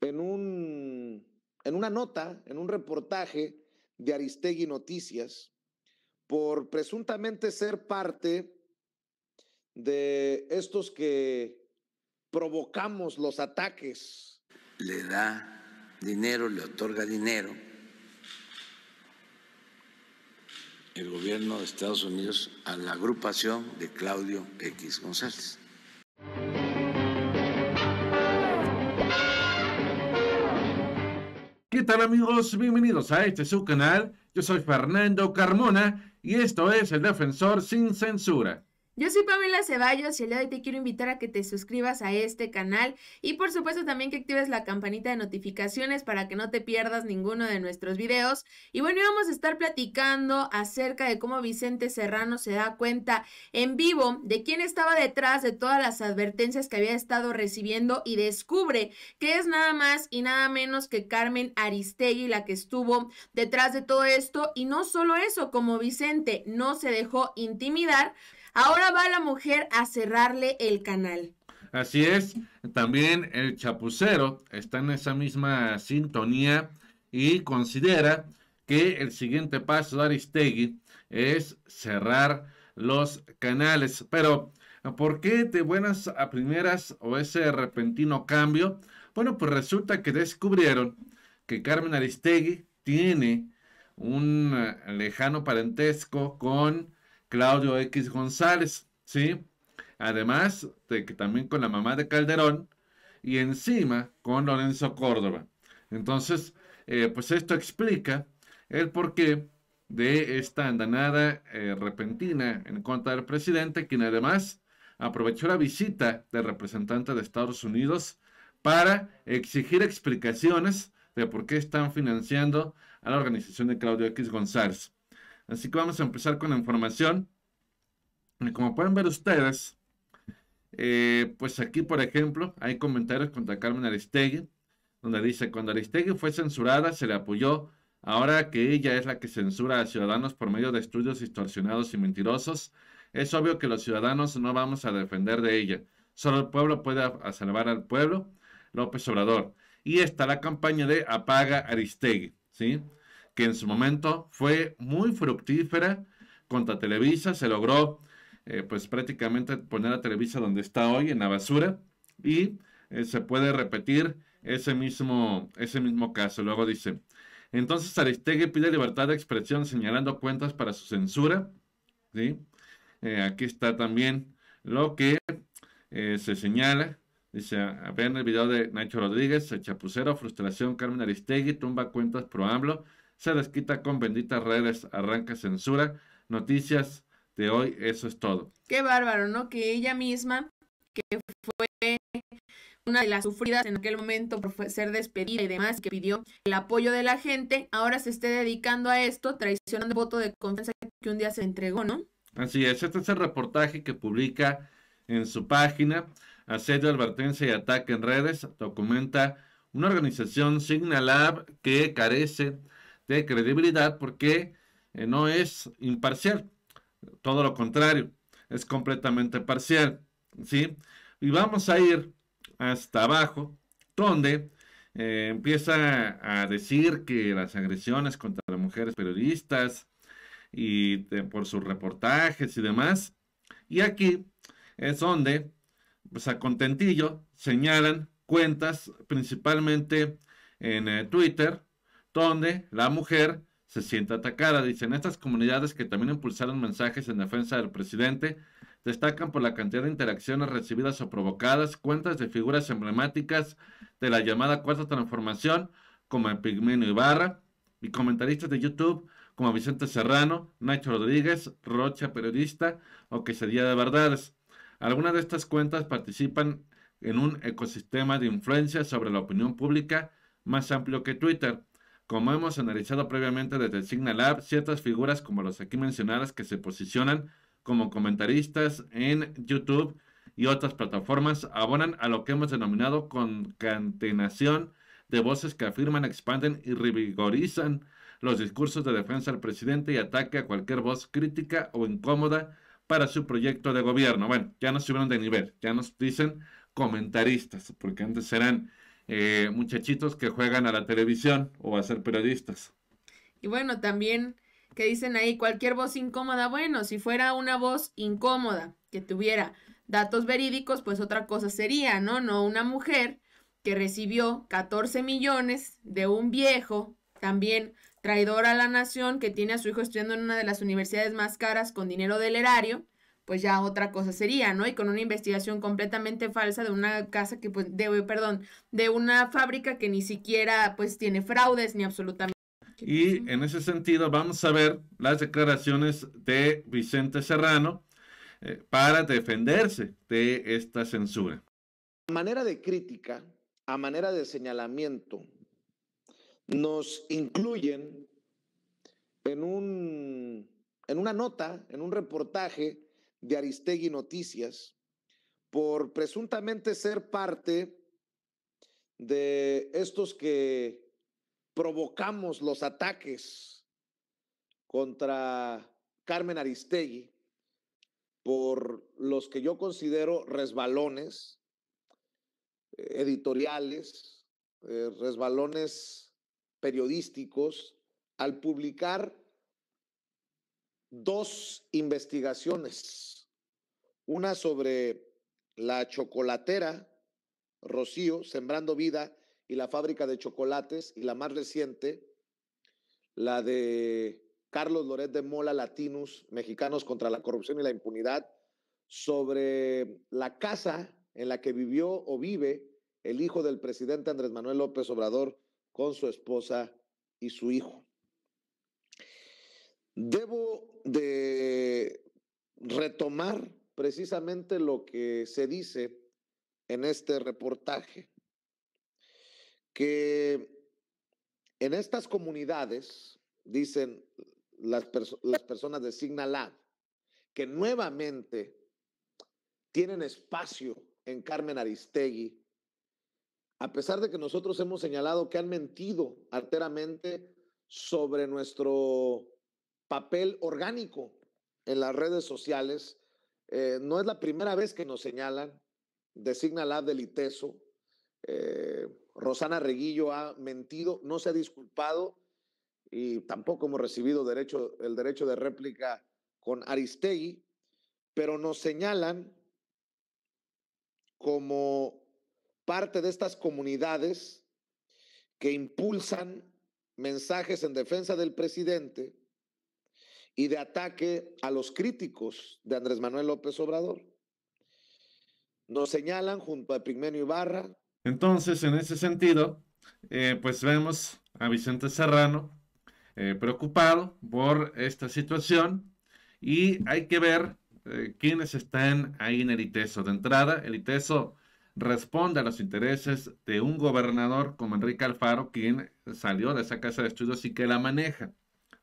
en, un, en una nota, en un reportaje de Aristegui Noticias, por presuntamente ser parte de estos que provocamos los ataques. Le da dinero, le otorga dinero. El gobierno de Estados Unidos a la agrupación de Claudio X González. ¿qué tal amigos? Bienvenidos a este su canal. Yo soy Fernando Carmona y esto es El Defensor Sin Censura. Yo soy Pamela Ceballos y el día de hoy te quiero invitar a que te suscribas a este canal y por supuesto también que actives la campanita de notificaciones para que no te pierdas ninguno de nuestros videos. Y bueno, vamos a estar platicando acerca de cómo Vicente Serrano se da cuenta en vivo de quién estaba detrás de todas las advertencias que había estado recibiendo y descubre que es nada más y nada menos que Carmen Aristegui la que estuvo detrás de todo esto. Y no solo eso, como Vicente no se dejó intimidar, Ahora va la mujer a cerrarle el canal. Así es, también el chapucero está en esa misma sintonía y considera que el siguiente paso de Aristegui es cerrar los canales. Pero, ¿por qué de buenas a primeras o ese repentino cambio? Bueno, pues resulta que descubrieron que Carmen Aristegui tiene un eh, lejano parentesco con Claudio X González, ¿sí? Además de que también con la mamá de Calderón y encima con Lorenzo Córdoba. Entonces, eh, pues esto explica el porqué de esta andanada eh, repentina en contra del presidente, quien además aprovechó la visita del representante de Estados Unidos para exigir explicaciones de por qué están financiando a la organización de Claudio X González. Así que vamos a empezar con la información. como pueden ver ustedes, eh, pues aquí, por ejemplo, hay comentarios contra Carmen Aristegui, donde dice, cuando Aristegui fue censurada, se le apoyó. Ahora que ella es la que censura a ciudadanos por medio de estudios distorsionados y mentirosos, es obvio que los ciudadanos no vamos a defender de ella. Solo el pueblo puede salvar al pueblo. López Obrador. Y está la campaña de Apaga Aristegui, ¿sí? que en su momento fue muy fructífera contra Televisa, se logró eh, pues prácticamente poner a Televisa donde está hoy, en la basura, y eh, se puede repetir ese mismo, ese mismo caso. Luego dice, entonces Aristegui pide libertad de expresión señalando cuentas para su censura. ¿sí? Eh, aquí está también lo que se señala. Dice, a ver el video de Nacho Rodríguez, el chapucero, frustración, Carmen Aristegui, tumba cuentas pro AMLO se quita con benditas redes, arranca censura, noticias de hoy, eso es todo. Qué bárbaro, ¿no? Que ella misma, que fue una de las sufridas en aquel momento por ser despedida y demás, que pidió el apoyo de la gente, ahora se esté dedicando a esto, traicionando el voto de confianza que un día se entregó, ¿no? Así es, este es el reportaje que publica en su página, Asedio, Advertencia y Ataque en Redes, documenta una organización Signalab que carece de credibilidad porque eh, no es imparcial, todo lo contrario, es completamente parcial, ¿sí? Y vamos a ir hasta abajo, donde eh, empieza a decir que las agresiones contra las mujeres periodistas y eh, por sus reportajes y demás, y aquí es donde, pues a contentillo, señalan cuentas principalmente en Twitter, donde la mujer se siente atacada. Dicen, estas comunidades que también impulsaron mensajes en defensa del presidente destacan por la cantidad de interacciones recibidas o provocadas, cuentas de figuras emblemáticas de la llamada Cuarta Transformación, como el Ibarra, y comentaristas de YouTube como Vicente Serrano, Nacho Rodríguez, Rocha Periodista o sería de Verdades. Algunas de estas cuentas participan en un ecosistema de influencia sobre la opinión pública más amplio que Twitter. Como hemos analizado previamente desde Signalab, ciertas figuras como las aquí mencionadas que se posicionan como comentaristas en YouTube y otras plataformas abonan a lo que hemos denominado concatenación de voces que afirman, expanden y revigorizan los discursos de defensa al presidente y ataque a cualquier voz crítica o incómoda para su proyecto de gobierno. Bueno, ya nos subieron de nivel, ya nos dicen comentaristas, porque antes eran eh, muchachitos que juegan a la televisión o a ser periodistas. Y bueno, también que dicen ahí cualquier voz incómoda, bueno, si fuera una voz incómoda que tuviera datos verídicos, pues otra cosa sería, ¿no? No una mujer que recibió 14 millones de un viejo, también traidor a la nación, que tiene a su hijo estudiando en una de las universidades más caras con dinero del erario, pues ya otra cosa sería, ¿no? Y con una investigación completamente falsa de una casa que, pues, perdón, de una fábrica que ni siquiera, pues, tiene fraudes ni absolutamente. Y en ese sentido vamos a ver las declaraciones de Vicente Serrano eh, para defenderse de esta censura. A manera de crítica, a manera de señalamiento, nos incluyen en, un, en una nota, en un reportaje de Aristegui Noticias por presuntamente ser parte de estos que provocamos los ataques contra Carmen Aristegui por los que yo considero resbalones eh, editoriales, eh, resbalones periodísticos, al publicar dos investigaciones, una sobre la chocolatera Rocío, Sembrando Vida, y la fábrica de chocolates, y la más reciente, la de Carlos Loret de Mola, Latinos, Mexicanos contra la Corrupción y la Impunidad, sobre la casa en la que vivió o vive el hijo del presidente Andrés Manuel López Obrador con su esposa y su hijo. Debo de retomar precisamente lo que se dice en este reportaje, que en estas comunidades, dicen las, personas de Signalab, que nuevamente tienen espacio en Carmen Aristegui, a pesar de que nosotros hemos señalado que han mentido arteramente sobre nuestro papel orgánico en las redes sociales. Eh, no es la primera vez que nos señalan designa la del eh, Rosana Reguillo ha mentido, no se ha disculpado y tampoco hemos recibido derecho, el derecho de réplica con Aristegui, pero nos señalan como parte de estas comunidades que impulsan mensajes en defensa del presidente y de ataque a los críticos de Andrés Manuel López Obrador. Nos señalan junto a Pigmenio Ibarra. Entonces, en ese sentido, eh, pues vemos a Vicente Serrano eh, preocupado por esta situación y hay que ver eh, quiénes están ahí en el ITESO. De entrada, el ITESO responde a los intereses de un gobernador como Enrique Alfaro, quien salió de esa casa de estudios y que la maneja.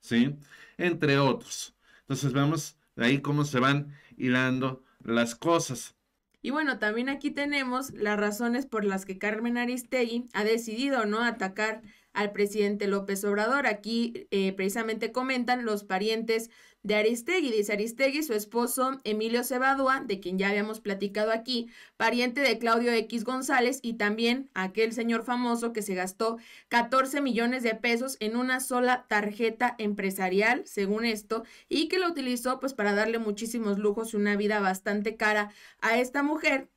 ¿sí? Entre otros. Entonces vemos ahí cómo se van hilando las cosas. Y bueno, también aquí tenemos las razones por las que Carmen Aristegui ha decidido no atacar al presidente López Obrador. Aquí eh, precisamente comentan los parientes de Aristegui. Dice Aristegui, su esposo Emilio Cebadúa, de quien ya habíamos platicado aquí, pariente de Claudio X González y también aquel señor famoso que se gastó 14 millones de pesos en una sola tarjeta empresarial, según esto, y que lo utilizó pues para darle muchísimos lujos y una vida bastante cara a esta mujer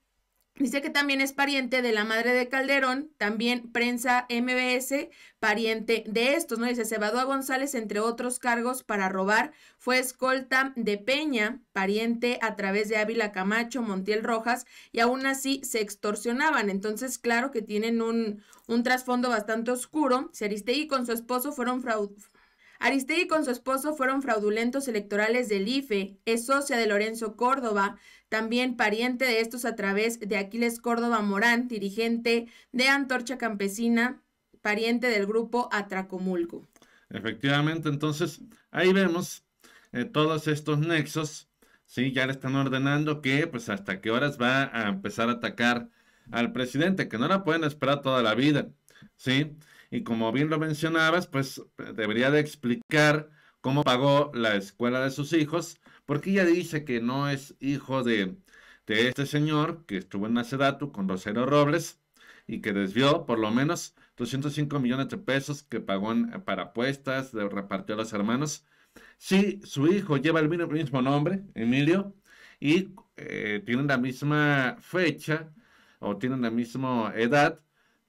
Dice que también es pariente de la madre de Calderón, también prensa MBS, pariente de estos, ¿no? Dice Cebadúa González, entre otros cargos para robar, fue escolta de Peña, pariente a través de Ávila Camacho, Montiel Rojas, y aún así se extorsionaban. Entonces, claro que tienen un, un trasfondo bastante oscuro. y con su esposo fueron fraudos. Aristegui con su esposo fueron fraudulentos electorales del IFE, es socia de Lorenzo Córdoba, también pariente de estos a través de Aquiles Córdoba Morán, dirigente de Antorcha Campesina, pariente del grupo Atracomulco. Efectivamente, entonces ahí vemos eh, todos estos nexos, ¿sí? Ya le están ordenando que, pues, hasta qué horas va a empezar a atacar al presidente, que no la pueden esperar toda la vida, ¿sí? y como bien lo mencionabas, pues eh, debería de explicar cómo pagó la escuela de sus hijos, porque ella dice que no es hijo de, este señor que estuvo en Nacedatu con Rosero Robles y que desvió por lo menos 205 millones de pesos que pagó eh, para apuestas, de, repartió a los hermanos. si su hijo lleva el mismo nombre, Emilio, y eh, tiene tienen la misma fecha o tienen la misma edad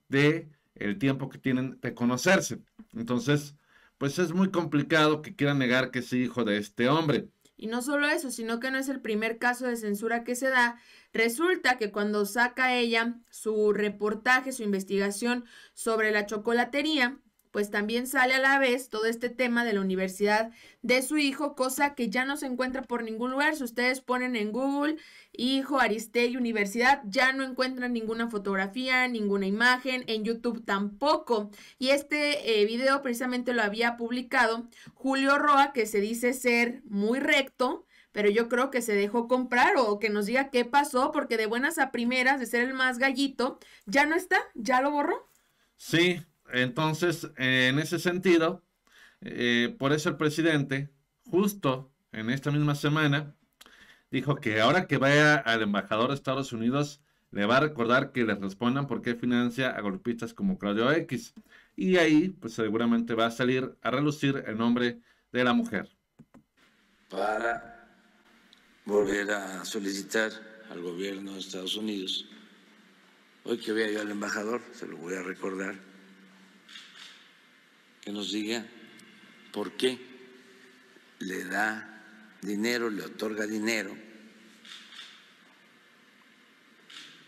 de el tiempo que tienen de conocerse. Entonces, pues es muy complicado que quieran negar que es hijo de este hombre. Y no solo eso, sino que no es el primer caso de censura que se da. Resulta que cuando saca ella su reportaje, su investigación sobre la chocolatería, pues también sale a la vez todo este tema de la universidad de su hijo, cosa que ya no se encuentra por ningún lugar. Si ustedes ponen en Google hijo Aristegui Universidad, ya no encuentran ninguna fotografía, ninguna imagen, en YouTube tampoco. Y este eh, video precisamente lo había publicado Julio Roa, que se dice ser muy recto, pero yo creo que se dejó comprar o que nos diga qué pasó, porque de buenas a primeras, de ser el más gallito, ya no está, ya lo borró. Sí, entonces, en ese sentido, eh, por eso el presidente, justo en esta misma semana, dijo que ahora que vaya al embajador de Estados Unidos, le va a recordar que le respondan por qué financia a golpistas como Claudio X. Y ahí, pues seguramente va a salir a relucir el nombre de la mujer. Para volver a solicitar al gobierno de Estados Unidos, hoy que vea yo al embajador, se lo voy a recordar que nos diga por qué le da dinero, le otorga dinero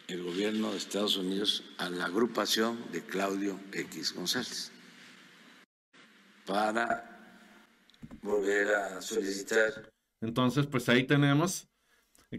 el gobierno de Estados Unidos a la agrupación de Claudio X González para volver a solicitar. Entonces, pues ahí tenemos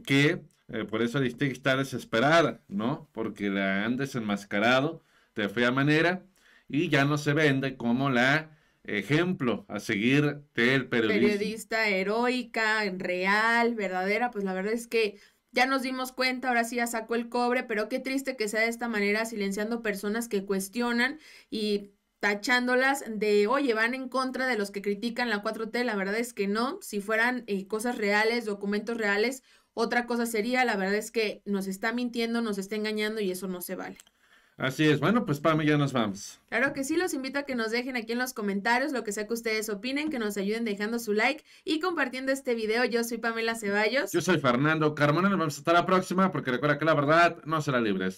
que eh, por eso que está desesperada, ¿no? Porque la han desenmascarado de fea manera y ya no se vende como la ejemplo a seguir del periodista. Periodista heroica, real, verdadera, pues la verdad es que ya nos dimos cuenta, ahora sí ya sacó el cobre, pero qué triste que sea de esta manera, silenciando personas que cuestionan y tachándolas de, oye, van en contra de los que critican la 4T, la verdad es que no, si fueran eh, cosas reales, documentos reales, otra cosa sería, la verdad es que nos está mintiendo, nos está engañando y eso no se vale. Así es, bueno, pues Pamela ya nos vamos. Claro que sí, los invito a que nos dejen aquí en los comentarios lo que sea que ustedes opinen, que nos ayuden dejando su like y compartiendo este video. Yo soy Pamela Ceballos. Yo soy Fernando Carmona, nos vemos hasta la próxima, porque recuerda que la verdad no será libre.